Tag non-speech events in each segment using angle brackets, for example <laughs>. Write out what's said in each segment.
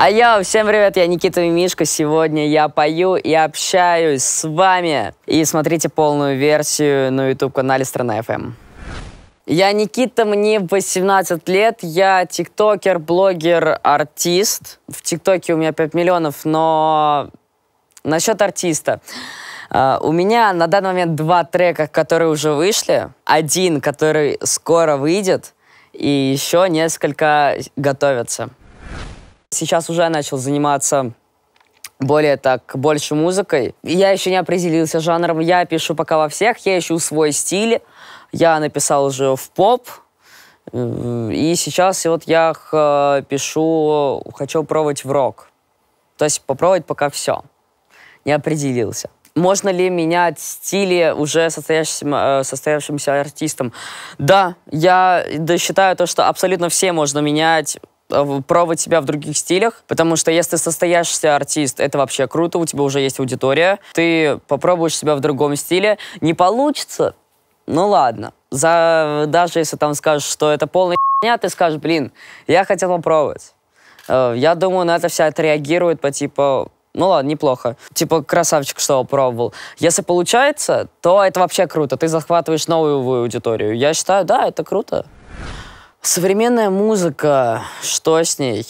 А я, всем привет, я Никита Мишка. Сегодня я пою и общаюсь с вами. И смотрите полную версию на YouTube-канале Страна FM. Я Никита, мне 18 лет, я тиктокер, блогер, артист. В тиктоке у меня 5 миллионов, но насчет артиста. А, у меня на данный момент два трека, которые уже вышли. Один, который скоро выйдет, и еще несколько готовятся. Сейчас уже начал заниматься более так, больше музыкой. Я еще не определился жанром, я пишу пока во всех, я ищу свой стиль. Я написал уже в поп, э, и сейчас вот я пишу, хочу пробовать в рок. То есть попробовать пока все. Не определился. Можно ли менять стили уже состоящим э, состоявшимся артистом? Да, я считаю то, что абсолютно все можно менять Э, пробовать себя в других стилях, потому что если состоящийся артист, это вообще круто, у тебя уже есть аудитория, ты попробуешь себя в другом стиле, не получится, ну ладно. За, даже если там скажешь, что это полная херня, ты скажешь, блин, я хотел попробовать. Э, я думаю, на это все отреагирует по типу, ну ладно, неплохо. Типа, красавчик, что пробовал. Если получается, то это вообще круто. Ты захватываешь новую аудиторию. Я считаю, да, это круто. Современная музыка, что с ней?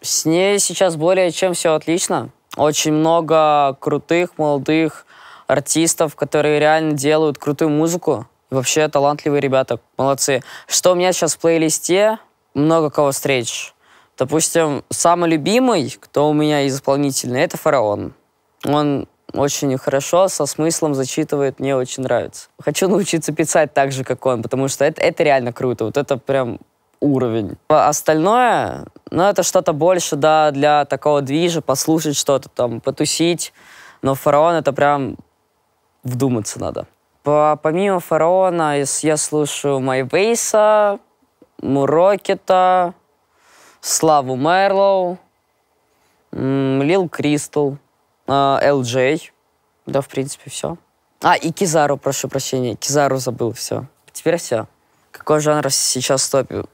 С ней сейчас более чем все отлично. Очень много крутых, молодых артистов, которые реально делают крутую музыку. И вообще талантливые ребята, молодцы. Что у меня сейчас в плейлисте? Много кого встреч. Допустим, самый любимый, кто у меня исполнительный, это Фараон. Он очень хорошо, со смыслом зачитывает, мне очень нравится. Хочу научиться писать так же, как он, потому что это, это реально круто. Вот это прям уровень. А остальное, ну, это что-то больше, да, для такого движа, послушать что-то там, потусить. Но фараон это прям вдуматься надо. По помимо фараона я слушаю Майвейса, Мурокета, Славу Мерлоу, Лил Кристал, а, Эл Да, в принципе, все. А, и Кизару, прошу прощения, Кизару забыл, все. Теперь все. Какой жанр сейчас топил?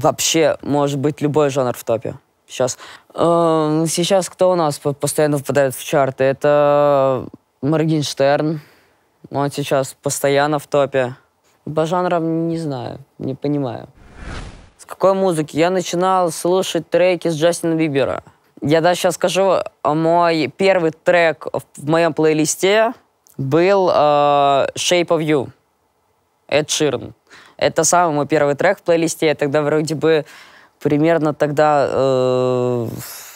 Вообще, может быть, любой жанр в топе. Сейчас. Эм, сейчас кто у нас постоянно попадает в чарты? Это Моргенштерн. Он сейчас постоянно в топе. По жанрам не знаю, не понимаю. С какой музыки? Я начинал слушать треки с Джастина Бибера. Я даже сейчас скажу, а мой первый трек в моем плейлисте был э, Shape of You, Эд Ширн. Это самый мой первый трек в плейлисте. Я тогда вроде бы примерно тогда... Э,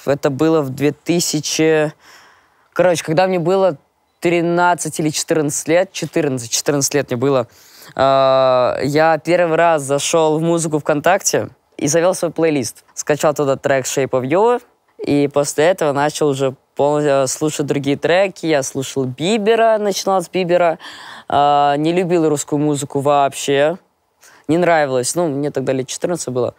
это было в 2000... Короче, когда мне было 13 или 14 лет, 14, 14 лет мне было, э, я первый раз зашел в музыку ВКонтакте и завел свой плейлист. Скачал туда трек Shape of You, и после этого начал уже полностью э, слушать другие треки. Я слушал Бибера, начинал с Бибера. Э, не любил русскую музыку вообще не нравилось. Ну, мне тогда лет 14 было.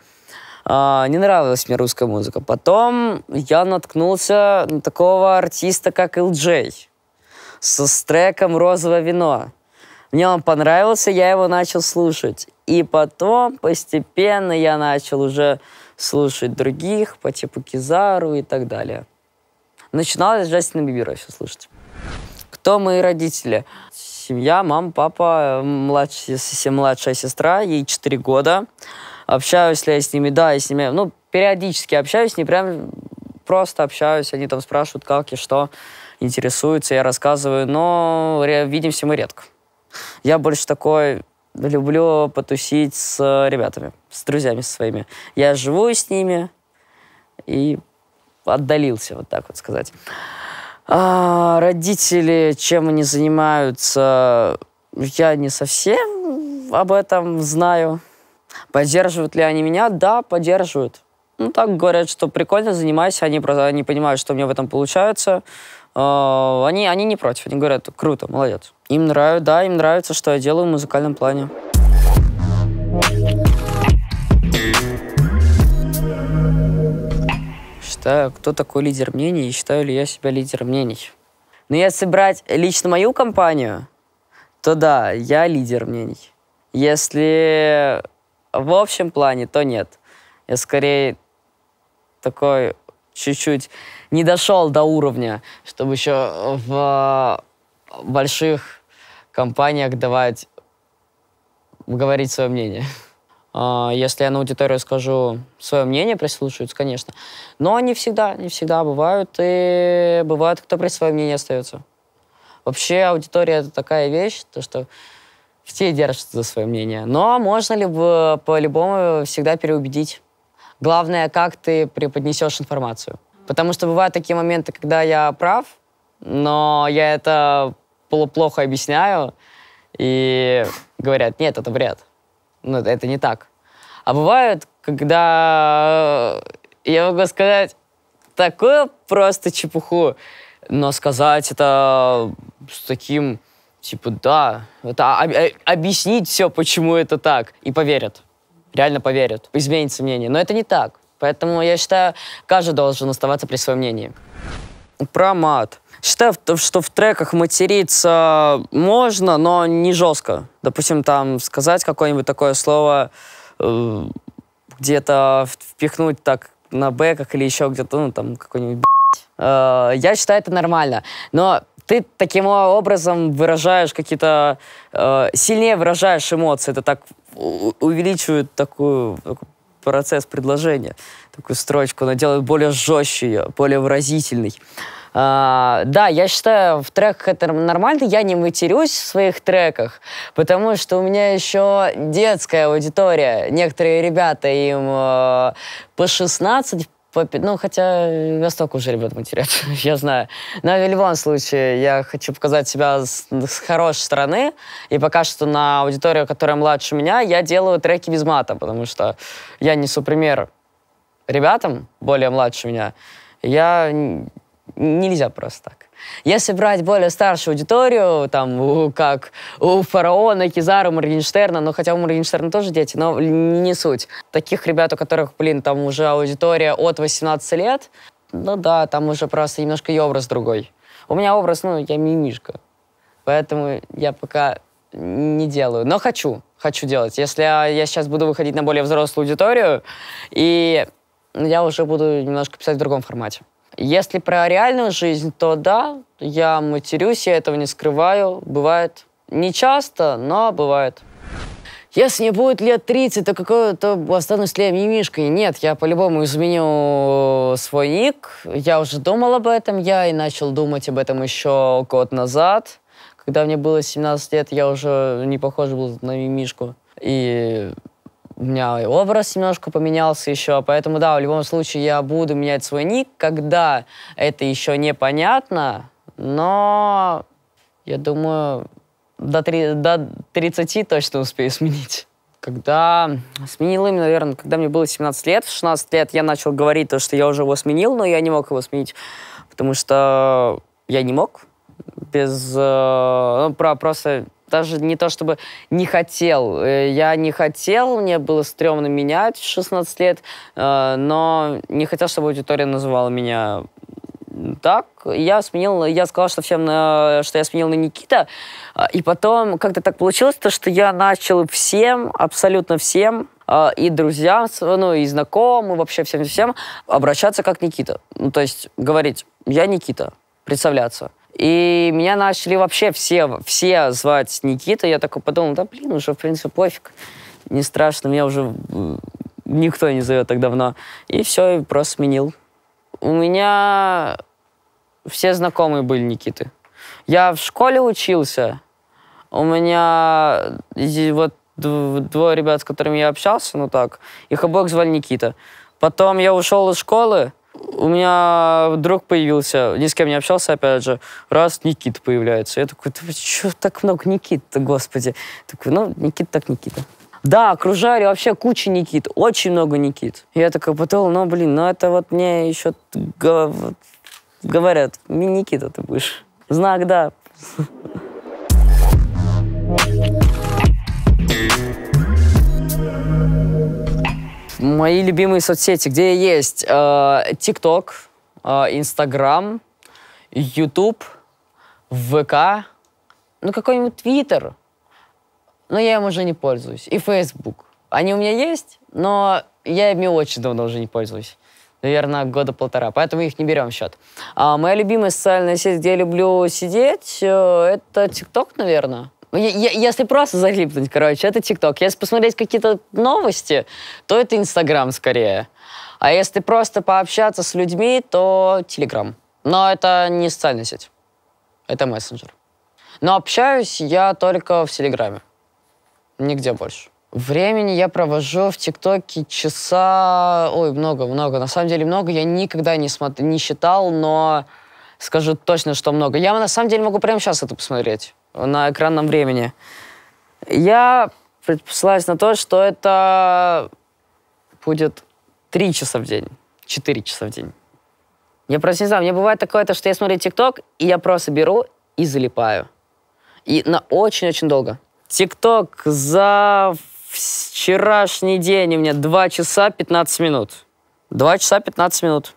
А, не нравилась мне русская музыка. Потом я наткнулся на такого артиста, как Илджей, со с треком «Розовое вино». Мне он понравился, я его начал слушать. И потом постепенно я начал уже слушать других, по типу Кизару и так далее. Начиналось с Джастина Бибера все слушать. Кто мои родители? семья, мама, папа, младшая, младшая сестра, ей 4 года. Общаюсь ли я с ними? Да, я с ними, ну, периодически общаюсь, не прям просто общаюсь, они там спрашивают, как и что, интересуются, я рассказываю, но видимся мы редко. Я больше такой люблю потусить с ребятами, с друзьями своими. Я живу с ними и отдалился, вот так вот сказать. А, родители, чем они занимаются, я не совсем об этом знаю. Поддерживают ли они меня? Да, поддерживают. Ну, так говорят, что прикольно, занимайся. Они, просто, они понимают, что у меня в этом получается. Э, они, они не против. Они говорят, круто, молодец. Им нравится, да, им нравится, что я делаю в музыкальном плане. да, кто такой лидер мнений и считаю ли я себя лидером мнений. Но если брать лично мою компанию, то да, я лидер мнений. Если в общем плане, то нет. Я скорее такой чуть-чуть не дошел до уровня, чтобы еще в а, больших компаниях давать, говорить свое мнение. А, если я на аудиторию скажу свое мнение, прислушаются, конечно. Но не всегда, не всегда бывают. И бывают, кто при своем мнении остается. Вообще аудитория — это такая вещь, то, что все держатся за свое мнение. Но можно ли по-любому всегда переубедить. Главное, как ты преподнесешь информацию. Потому что бывают такие моменты, когда я прав, но я это полуплохо объясняю, и говорят, нет, это бред ну, это не так. А бывает, когда э, я могу сказать такую просто чепуху, но сказать это с таким, типа, да, это, а, объяснить все, почему это так, и поверят. Реально поверят, изменится мнение. Но это не так. Поэтому я считаю, каждый должен оставаться при своем мнении. Про мат. Считаю, что в треках материться можно, но не жестко. Допустим, там сказать какое-нибудь такое слово, э, где-то впихнуть так на бэках или еще где-то, ну, там, какой-нибудь э, Я считаю, это нормально. Но ты таким образом выражаешь какие-то... Э, сильнее выражаешь эмоции. Это так увеличивает такую, такую процесс предложения, такую строчку, она делает более жестче ее, более выразительный. А, да, я считаю, в треках это нормально, я не матерюсь в своих треках, потому что у меня еще детская аудитория. Некоторые ребята им э, по 16, ну, хотя Восток э, уже, ребят, мы <laughs> я знаю. Но в любом случае, я хочу показать себя с, с хорошей стороны. И пока что на аудиторию, которая младше меня, я делаю треки без мата, потому что я несу пример ребятам, более младше меня. Я... Нельзя просто так. Если брать более старшую аудиторию, там, как у Фараона, Кизара, Моргенштерна, ну, хотя у Моргенштерна тоже дети, но не суть. Таких ребят, у которых, блин, там уже аудитория от 18 лет, ну да, там уже просто немножко и образ другой. У меня образ, ну, я мимишка. Поэтому я пока не делаю. Но хочу, хочу делать. Если я, я сейчас буду выходить на более взрослую аудиторию, и я уже буду немножко писать в другом формате. Если про реальную жизнь, то да, я матерюсь, я этого не скрываю. Бывает не часто, но бывает. Если мне будет лет 30, то какое то останусь ли я мимишкой? Нет, я по-любому изменю свой ник. Я уже думал об этом, я и начал думать об этом еще год назад. Когда мне было 17 лет, я уже не похож был на мимишку. И у меня и образ немножко поменялся еще, поэтому, да, в любом случае я буду менять свой ник, когда это еще непонятно, но я думаю, до, три до 30 точно успею сменить. Когда сменил им, наверное, когда мне было 17 лет, в 16 лет я начал говорить то, что я уже его сменил, но я не мог его сменить, потому что я не мог без... Э, ну, про, просто даже не то чтобы не хотел. Э, я не хотел, мне было стрёмно менять в 16 лет, э, но не хотел, чтобы аудитория называла меня так. Я сменил, я сказал, что всем, э, что я сменил на Никита. А, и потом как-то так получилось, то, что я начал всем, абсолютно всем, и друзьям, ну, и знакомым, вообще всем-всем обращаться как Никита. Ну, то есть говорить, я Никита, представляться. И меня начали вообще все, все звать Никита. Я такой подумал, да блин, уже в принципе пофиг. Не страшно, меня уже никто не зовет так давно. И все, и просто сменил. У меня все знакомые были Никиты. Я в школе учился. У меня вот двое ребят, с которыми я общался, ну так, их обоих звали Никита. Потом я ушел из школы, у меня друг появился, ни с кем не общался, опять же, раз Никита появляется. Я такой, да что так много никит господи. Такой, ну, Никит так Никита. Да, окружали вообще куча Никит, очень много Никит. Я такой подумал, ну, блин, ну это вот мне еще говорят, Никита ты будешь. Знак, да. Мои любимые соцсети, где я есть э, ТикТок, э, Инстаграм, Ютуб, ВК, ну какой-нибудь Twitter, но я им уже не пользуюсь, и Facebook. Они у меня есть, но я ими очень давно уже не пользуюсь. Наверное, года полтора, поэтому их не берем в счет. А моя любимая социальная сеть, где я люблю сидеть, э, это ТикТок, наверное. Ну, если просто залипнуть, короче, это ТикТок. Если посмотреть какие-то новости, то это Инстаграм скорее. А если просто пообщаться с людьми, то Телеграм. Но это не социальная сеть. Это мессенджер. Но общаюсь я только в Телеграме. Нигде больше. Времени я провожу в ТикТоке часа... Ой, много-много. На самом деле много. Я никогда не, смотр... не считал, но скажу точно, что много. Я на самом деле могу прямо сейчас это посмотреть на экранном времени. Я предпослалась на то, что это будет 3 часа в день, 4 часа в день. Я просто не знаю, мне бывает такое, то, что я смотрю ТикТок, и я просто беру и залипаю. И на очень-очень долго. ТикТок за вчерашний день у меня 2 часа 15 минут. 2 часа 15 минут.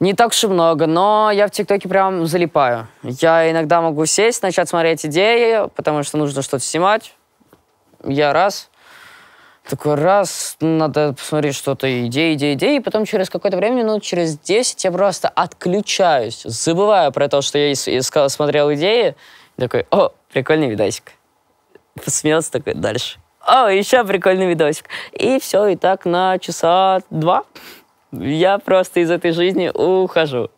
Не так уж и много, но я в ТикТоке прям залипаю. Я иногда могу сесть, начать смотреть идеи, потому что нужно что-то снимать. Я раз, такой раз, надо посмотреть что-то, идеи, идеи, идеи, и потом через какое-то время, ну через 10, я просто отключаюсь, забываю про то, что я искал, смотрел идеи, такой, о, прикольный видосик. Посмеялся такой, дальше. О, еще прикольный видосик. И все, и так на часа два я просто из этой жизни ухожу.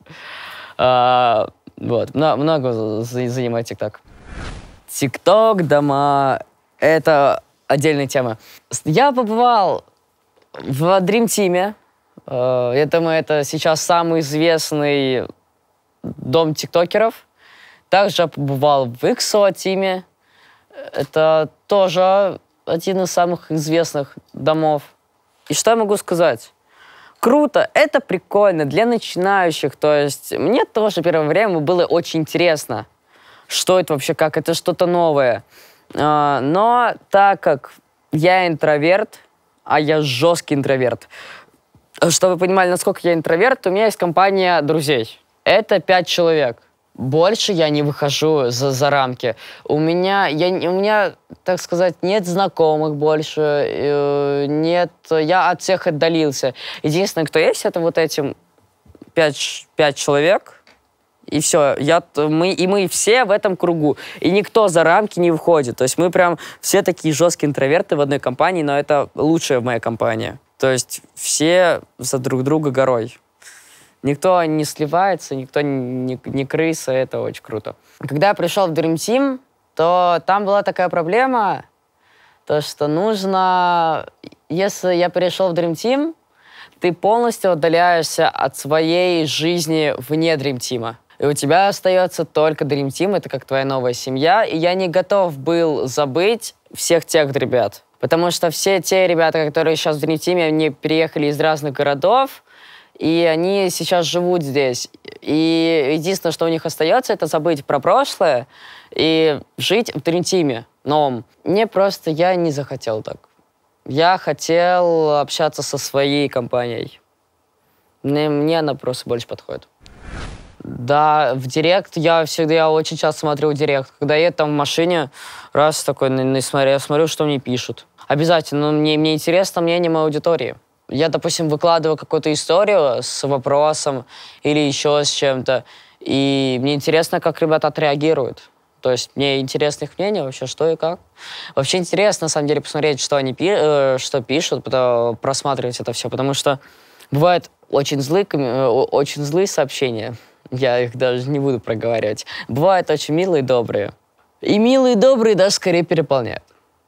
А, вот, много, много занимает ТикТок. ТикТок, дома, это отдельная тема. Я побывал в Dream Team. Я э, думаю, это сейчас самый известный дом тиктокеров. Также побывал в XO Тиме. Это тоже один из самых известных домов. И что я могу сказать? круто, это прикольно для начинающих. То есть мне тоже первое время было очень интересно, что это вообще, как это что-то новое. А, но так как я интроверт, а я жесткий интроверт, чтобы вы понимали, насколько я интроверт, у меня есть компания друзей. Это пять человек больше я не выхожу за, за рамки. У меня, я, у меня, так сказать, нет знакомых больше, э, нет, я от всех отдалился. Единственное, кто есть, это вот этим пять, пять человек, и все. Я, мы, и мы все в этом кругу. И никто за рамки не выходит. То есть мы прям все такие жесткие интроверты в одной компании, но это лучшая моя компания. То есть все за друг друга горой. Никто не сливается, никто не, не крыса, это очень круто. Когда я пришел в Dream Team, то там была такая проблема, то что нужно, если я перешел в Dream Team, ты полностью отдаляешься от своей жизни вне Dream Team. И у тебя остается только Dream Team, это как твоя новая семья. И я не готов был забыть всех тех ребят. Потому что все те ребята, которые сейчас в Dream Team, они переехали из разных городов, и они сейчас живут здесь. И единственное, что у них остается, это забыть про прошлое и жить в Трентиме новом. Мне просто, я не захотел так. Я хотел общаться со своей компанией. Мне, мне она просто больше подходит. Да, в директ я всегда, я очень часто смотрю директ. Когда я там в машине, раз такой, не смотрю, я смотрю, что мне пишут. Обязательно, ну, мне, мне интересно мнение моей аудитории. Я, допустим, выкладываю какую-то историю с вопросом или еще с чем-то, и мне интересно, как ребята отреагируют. То есть мне интересно их мнение вообще, что и как. Вообще интересно, на самом деле, посмотреть, что они пи э, что пишут, потом просматривать это все, потому что бывают очень злые, э, очень злые сообщения. Я их даже не буду проговаривать. Бывают очень милые и добрые. И милые и добрые даже скорее переполняют.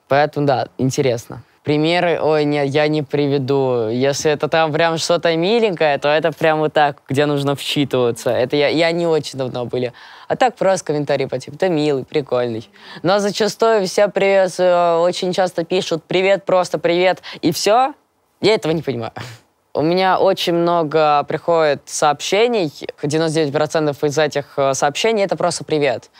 Поэтому, да, интересно примеры, ой, нет, я не приведу. Если это там прям что-то миленькое, то это прям вот так, где нужно вчитываться. Это я, я не очень давно были. А так просто комментарии по типу, да милый, прикольный. Но зачастую все привет, э, очень часто пишут привет, просто привет, и все. Я этого не понимаю. У меня очень много приходит сообщений. 99% из этих э, сообщений — это просто привет.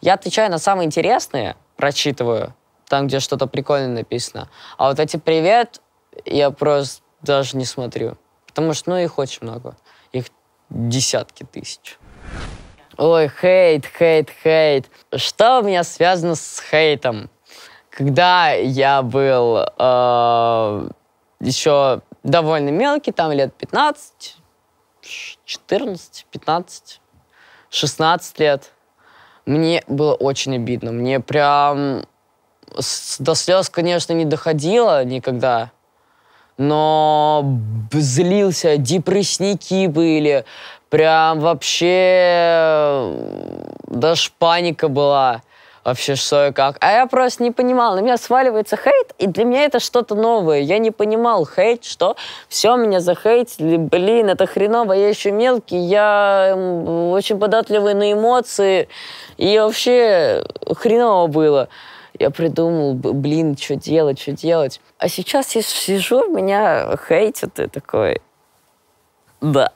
Я отвечаю на самые интересные, прочитываю, там, где что-то прикольное написано. А вот эти «Привет» я просто даже не смотрю. Потому что, ну, их очень много. Их десятки тысяч. Ой, хейт, хейт, хейт. Что у меня связано с хейтом? Когда я был э, еще довольно мелкий, там лет 15, 14, 15, 16 лет, мне было очень обидно. Мне прям до слез, конечно, не доходило никогда, но злился, депрессники были, прям вообще э, даже паника была вообще что и как. А я просто не понимал. На меня сваливается хейт, и для меня это что-то новое. Я не понимал, хейт, что? Все, меня захейтили, блин, это хреново, я еще мелкий, я очень податливый на эмоции, и вообще э, хреново было я придумал, блин, что делать, что делать. А сейчас я сижу, меня хейтят, и такой, да.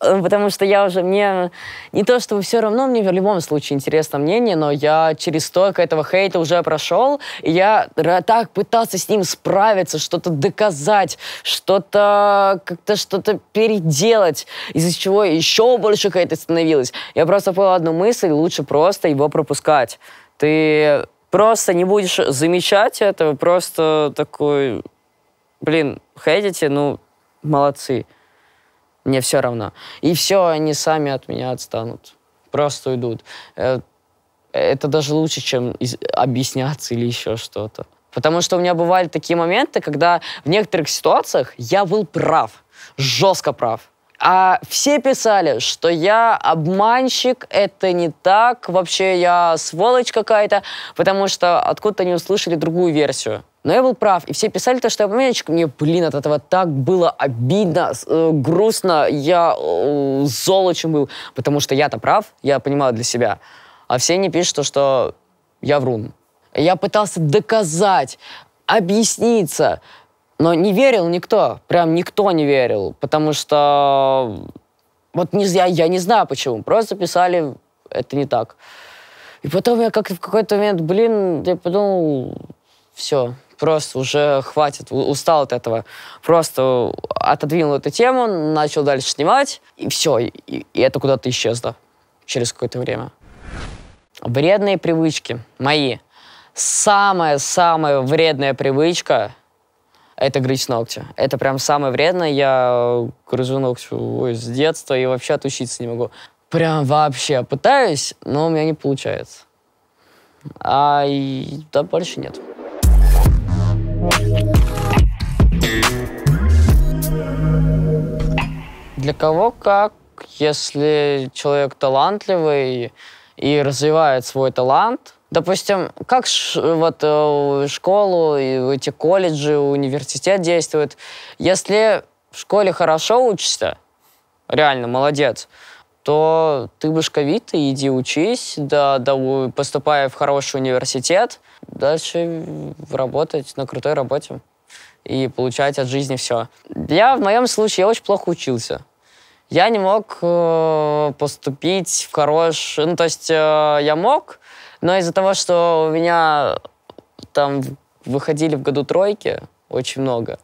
Э, потому что я уже, мне не то что все равно, мне в любом случае интересно мнение, но я через столько этого хейта уже прошел, и я так пытался с ним справиться, что-то доказать, что-то как-то что-то переделать, из-за чего еще больше хейта становилось. Я просто понял одну мысль, лучше просто его пропускать. Ты просто не будешь замечать этого, просто такой, блин, хейтите, ну, молодцы. Мне все равно. И все, они сами от меня отстанут. Просто уйдут. Э, это даже лучше, чем объясняться или еще что-то. Потому что у меня бывали такие моменты, когда в некоторых ситуациях я был прав, жестко прав. А все писали, что я обманщик, это не так, вообще я сволочь какая-то, потому что откуда-то они услышали другую версию. Но я был прав, и все писали то, что я обманщик. Мне, блин, от этого так было обидно, э, грустно, я э, золочем был, потому что я-то прав, я понимаю для себя. А все не пишут то, что я врун. Я пытался доказать, объясниться, но не верил никто, прям никто не верил, потому что вот не, я, я не знаю почему, просто писали, это не так. И потом я как-то в какой-то момент, блин, я подумал, все, просто уже хватит, устал от этого. Просто отодвинул эту тему, начал дальше снимать, и все, и, и это куда-то исчезло через какое-то время. Вредные привычки мои. Самая-самая вредная привычка это грызть ногти. Это прям самое вредное. Я э, грызу ногти ой, с детства и вообще отучиться не могу. Прям вообще пытаюсь, но у меня не получается. А и, да, больше нет. Для кого как, если человек талантливый и развивает свой талант – Допустим, как вот э, школу, эти колледжи, университет действуют. Если в школе хорошо учишься, реально молодец, то ты башковит, и иди учись, да, да, поступая в хороший университет, дальше работать на крутой работе и получать от жизни все. Я в моем случае я очень плохо учился. Я не мог э, поступить в хороший... Ну, то есть э, я мог, но из-за того, что у меня там выходили в году тройки очень много,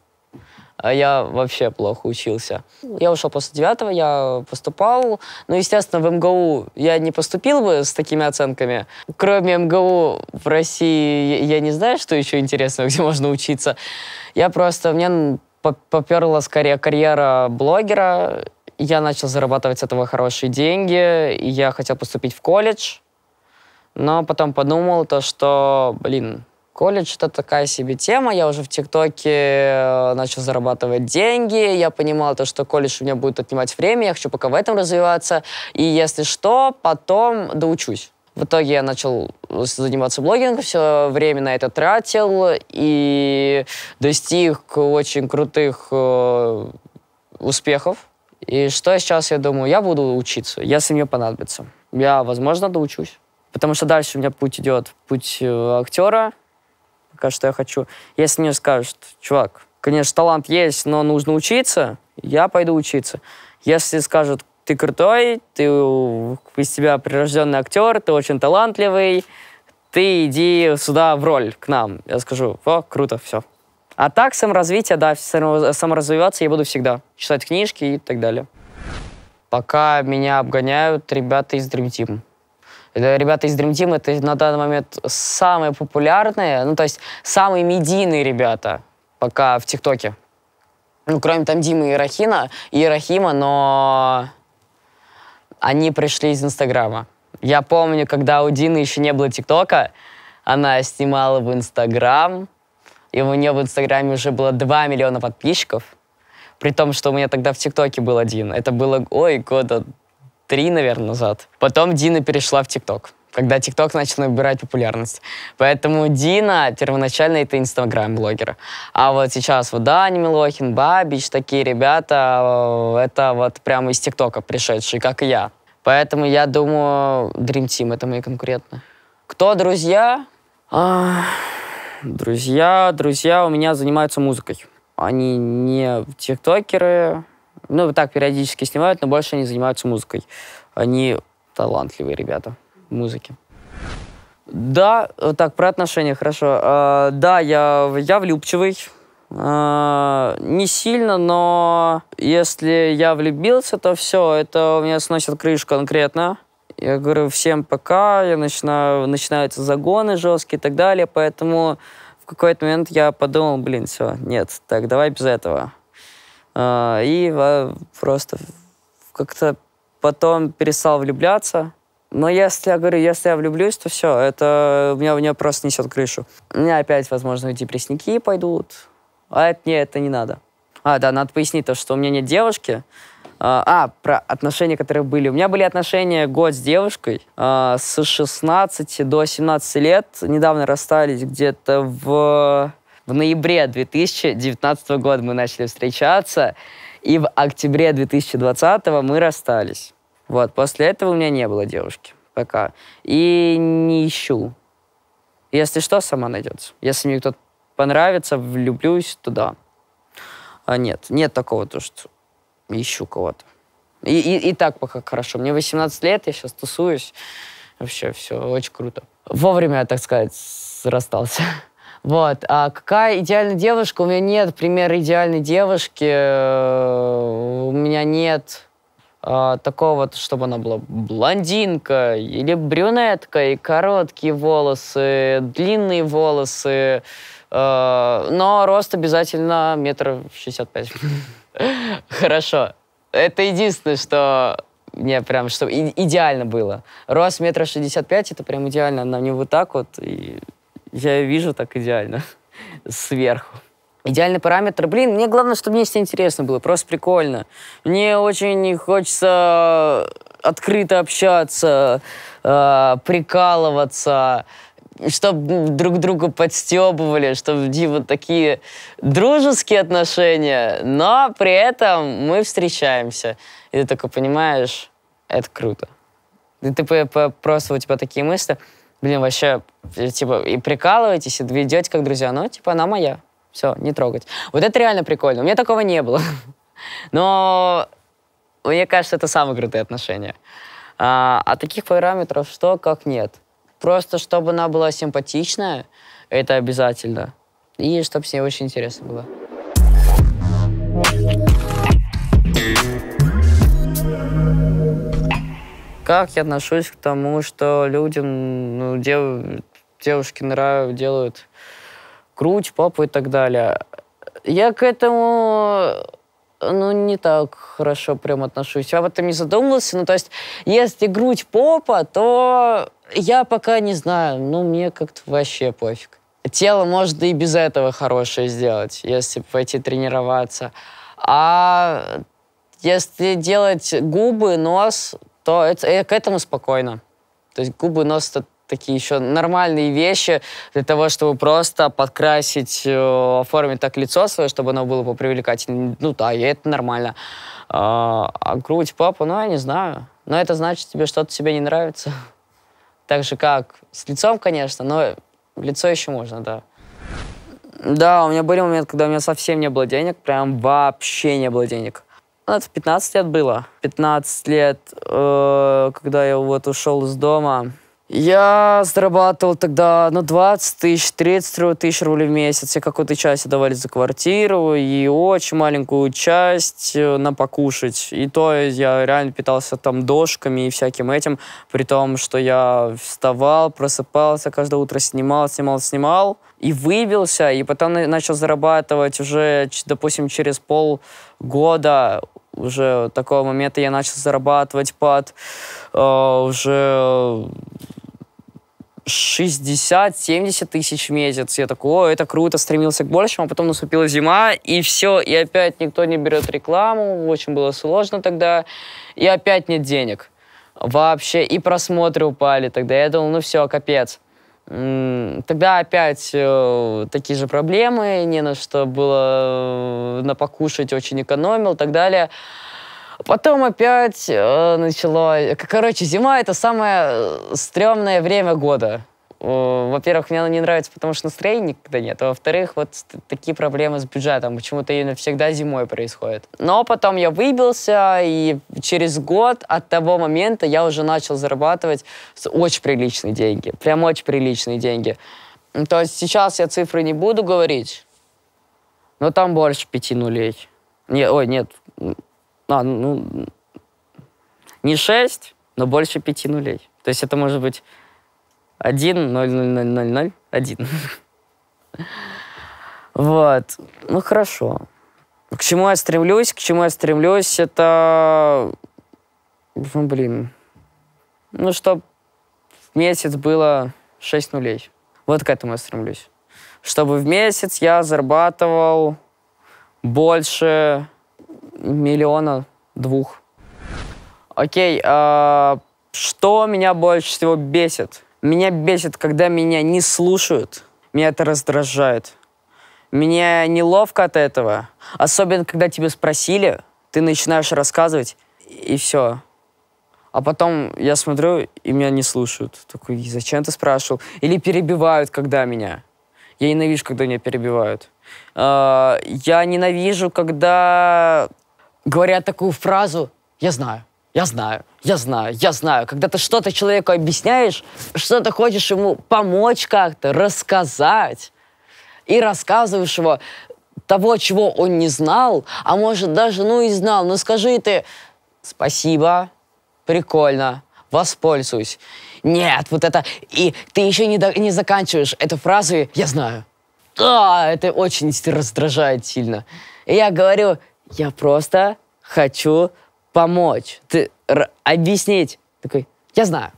а я вообще плохо учился. Я ушел после девятого, я поступал. Ну, естественно, в МГУ я не поступил бы с такими оценками. Кроме МГУ в России я не знаю, что еще интересного, <laughs> где можно учиться. Я просто, мне поперла скорее карьера блогера. Я начал зарабатывать с этого хорошие деньги. и Я хотел поступить в колледж. Но потом подумал то, что, блин, колледж это такая себе тема. Я уже в ТикТоке э, начал зарабатывать деньги. Я понимал то, что колледж у меня будет отнимать время. Я хочу пока в этом развиваться. И если что, потом доучусь. В итоге я начал заниматься блогингом, все время на это тратил и достиг очень крутых э, успехов. И что сейчас я думаю? Я буду учиться, если мне понадобится. Я, возможно, доучусь. Потому что дальше у меня путь идет, путь э, актера. Пока что я хочу. Если мне скажут, чувак, конечно, талант есть, но нужно учиться, я пойду учиться. Если скажут, ты крутой, ты э, из тебя прирожденный актер, ты очень талантливый, ты иди сюда в роль к нам. Я скажу, о, круто, все. А так саморазвитие, да, саморазвиваться я буду всегда. Читать книжки и так далее. Пока меня обгоняют ребята из Dream Team. Ребята из Dream Team — это на данный момент самые популярные, ну, то есть самые медийные ребята пока в ТикТоке. Ну, кроме там Димы и Рахина, и Рахима, но они пришли из Инстаграма. Я помню, когда у Дины еще не было ТикТока, она снимала в Инстаграм, и у нее в Инстаграме уже было 2 миллиона подписчиков, при том, что у меня тогда в ТикТоке был один. Это было, ой, года три, наверное, назад. Потом Дина перешла в ТикТок когда ТикТок начал набирать популярность. Поэтому Дина первоначально это инстаграм блогер, А вот сейчас вот Дани Милохин, Бабич, такие ребята, э, это вот прямо из ТикТока пришедшие, как и я. Поэтому я думаю, Dream Team это мои конкуренты. Кто друзья? А, друзья, друзья у меня занимаются музыкой. Они не тиктокеры, ну, так периодически снимают, но больше они занимаются музыкой. Они талантливые ребята в музыке. Да, так, про отношения, хорошо. А, да, я, я влюбчивый. А, не сильно, но если я влюбился, то все, это у меня сносит крышу конкретно. Я говорю, всем пока, я начинаю, начинаются загоны жесткие и так далее, поэтому в какой-то момент я подумал, блин, все, нет, так, давай без этого. А, и просто как-то потом перестал влюбляться. Но если я говорю, если я влюблюсь, то все, это у меня, у меня просто несет крышу. У меня опять, возможно, депрессники пойдут. А это, не, это не надо. А, да, надо пояснить то, что у меня нет девушки. А, а про отношения, которые были. У меня были отношения год с девушкой. А, с 16 до 17 лет. Недавно расстались где-то в в ноябре 2019 года мы начали встречаться, и в октябре 2020 мы расстались. Вот, после этого у меня не было девушки пока. И не ищу. Если что, сама найдется. Если мне кто-то понравится, влюблюсь, то да. А нет, нет такого, то, что ищу кого-то. И, и, и так пока хорошо. Мне 18 лет, я сейчас тусуюсь. Вообще все очень круто. Вовремя, так сказать, расстался. Вот. А какая идеальная девушка? У меня нет примера идеальной девушки. Э, у меня нет а, такого, чтобы она была блондинка или брюнетка, и короткие волосы, длинные волосы. А, но рост обязательно метр шестьдесят пять. <laughs> Хорошо. Это единственное, что мне прям, что идеально было. Рост метра шестьдесят пять, это прям идеально. Она не вот так вот, и я вижу так идеально <laughs> сверху. Идеальный параметр. Блин, мне главное, чтобы мне все интересно было, просто прикольно. Мне очень хочется э, открыто общаться, э, прикалываться, чтобы друг друга подстебывали, чтобы типа, такие дружеские отношения, но при этом мы встречаемся. И ты такой понимаешь, это круто. И ты просто у тебя такие мысли блин, вообще, э, типа, и прикалываетесь, и ведете как друзья, но, ну, типа, она моя. Все, не трогать. Вот это реально прикольно. У меня такого не было. <laughs> Но мне кажется, это самые крутые отношения. А, а таких параметров что, как нет. Просто чтобы она была симпатичная, это обязательно. И чтобы с ней очень интересно было. Как я отношусь к тому, что людям, ну, дев, девушки нрав, делают грудь, попу и так далее. Я к этому ну, не так хорошо прям отношусь. Я об этом не задумывался. Ну, то есть, если грудь попа, то я пока не знаю. Ну, мне как-то вообще пофиг. Тело может и без этого хорошее сделать, если пойти тренироваться. А если делать губы, нос, то это, я к этому спокойно. То есть губы, нос — это такие еще нормальные вещи для того, чтобы просто подкрасить, э, оформить так лицо свое, чтобы оно было попривлекательнее. Ну да, я это нормально. А, а грудь, попа, ну я не знаю. Но это значит, тебе что-то тебе не нравится. <laughs> Так же как с лицом, конечно, но лицо еще можно, да. Да, у меня были моменты, когда у меня совсем не было денег, прям вообще не было денег. Это в 15 лет было. 15 лет, э, когда я вот ушел из дома, я зарабатывал тогда, ну, 20 тысяч, 30 тысяч рублей в месяц. Я какую-то часть давали за квартиру и очень маленькую часть э, на покушать. И то я реально питался там дошками и всяким этим, при том, что я вставал, просыпался, каждое утро снимал, снимал, снимал и выбился, и потом начал зарабатывать уже, допустим, через полгода уже такого момента я начал зарабатывать под э, уже 60-70 тысяч в месяц. Я такой, о, это круто, стремился к большему, а потом наступила зима, и все, и опять никто не берет рекламу, очень было сложно тогда, и опять нет денег вообще, и просмотры упали тогда. Я думал, ну все, капец. Тогда опять э, такие же проблемы, не на что было э, на покушать, очень экономил и так далее. Потом опять э, начало... Короче, зима — это самое э, стрёмное время года во-первых, мне она не нравится, потому что настроения никогда нет. А во-вторых, вот такие проблемы с бюджетом. Почему-то именно всегда зимой происходит. Но потом я выбился, и через год от того момента я уже начал зарабатывать очень приличные деньги. Прям очень приличные деньги. То есть сейчас я цифры не буду говорить, но там больше пяти нулей. Не, ой, нет. А, ну, не шесть, но больше пяти нулей. То есть это может быть 1, 0, 0, 0, 0, 0, 1. Вот. Ну, хорошо. К чему я стремлюсь? К чему я стремлюсь? Это... Ну, блин. Ну, чтоб в месяц было 6 нулей. Вот к этому я стремлюсь. Чтобы в месяц я зарабатывал больше миллиона двух. Окей, а что меня больше всего бесит? Меня бесит, когда меня не слушают. Меня это раздражает. Меня неловко от этого. Особенно, когда тебя спросили, ты начинаешь рассказывать, и все. А потом я смотрю, и меня не слушают. Такой, зачем ты спрашивал? Или перебивают, когда меня. Я ненавижу, когда меня перебивают. А, я ненавижу, когда говорят такую фразу «я знаю». Я знаю, я знаю, я знаю. Когда ты что-то человеку объясняешь, что-то хочешь ему помочь как-то, рассказать, и рассказываешь его того, чего он не знал, а может даже, ну и знал, но «Ну, скажи ты «Спасибо, прикольно, воспользуюсь». Нет, вот это... И ты еще не, до, не заканчиваешь эту фразу «Я знаю». А, это очень раздражает сильно. И я говорю «Я просто хочу помочь, ты объяснить. Такой, я знаю.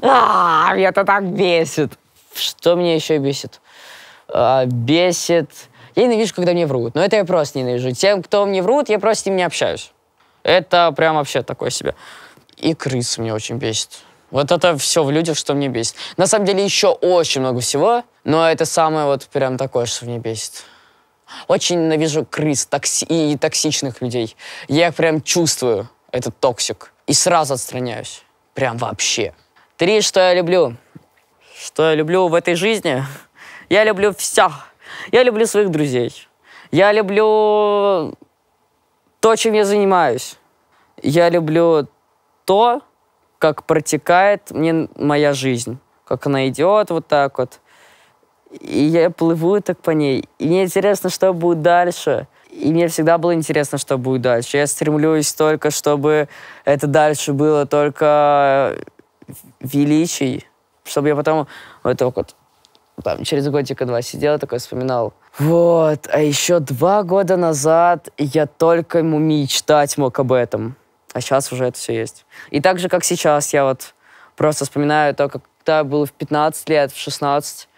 А, меня это так бесит. Что меня еще бесит? А, бесит. Я ненавижу, когда мне врут. Но это я просто ненавижу. Тем, кто мне врут, я просто с ним не общаюсь. Это прям вообще такое себе. И крыс мне очень бесит. Вот это все в людях, что мне бесит. На самом деле еще очень много всего, но это самое вот прям такое, что мне бесит. Очень ненавижу крыс токси и токсичных людей. Я их прям чувствую этот токсик. И сразу отстраняюсь. Прям вообще. Три, что я люблю. Что я люблю в этой жизни? Я люблю все. Я люблю своих друзей. Я люблю то, чем я занимаюсь. Я люблю то, как протекает мне моя жизнь. Как она идет вот так вот. И я плыву так по ней. И мне интересно, что будет дальше. И мне всегда было интересно, что будет дальше. Я стремлюсь только, чтобы это дальше было только э, величий. Чтобы я потом вот так вот там, через годика два сидел, такой вспоминал. Вот, а еще два года назад я только ему мечтать мог об этом. А сейчас уже это все есть. И так же, как сейчас, я вот просто вспоминаю то, как когда я был в 15 лет, в 16,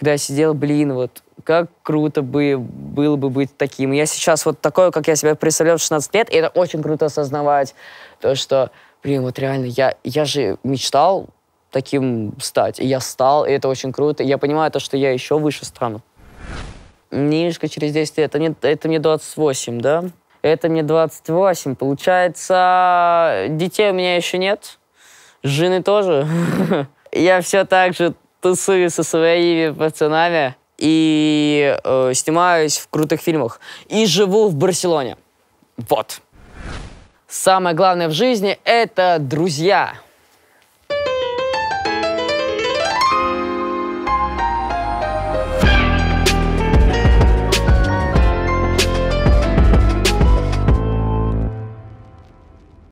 когда я сидел, блин, вот как круто бы было бы быть таким. Я сейчас вот такой, как я себя представлял в 16 лет, и это очень круто осознавать, то, что, блин, вот реально, я, я же мечтал таким стать, и я стал, и это очень круто. я понимаю то, что я еще выше стану. Мишка через 10 лет, это мне, это мне 28, да? Это мне 28. Получается, детей у меня еще нет, жены тоже. <laughs> Я все так же тусуюсь со своими пацанами и э, снимаюсь в крутых фильмах. И живу в Барселоне. Вот. Самое главное в жизни – это друзья.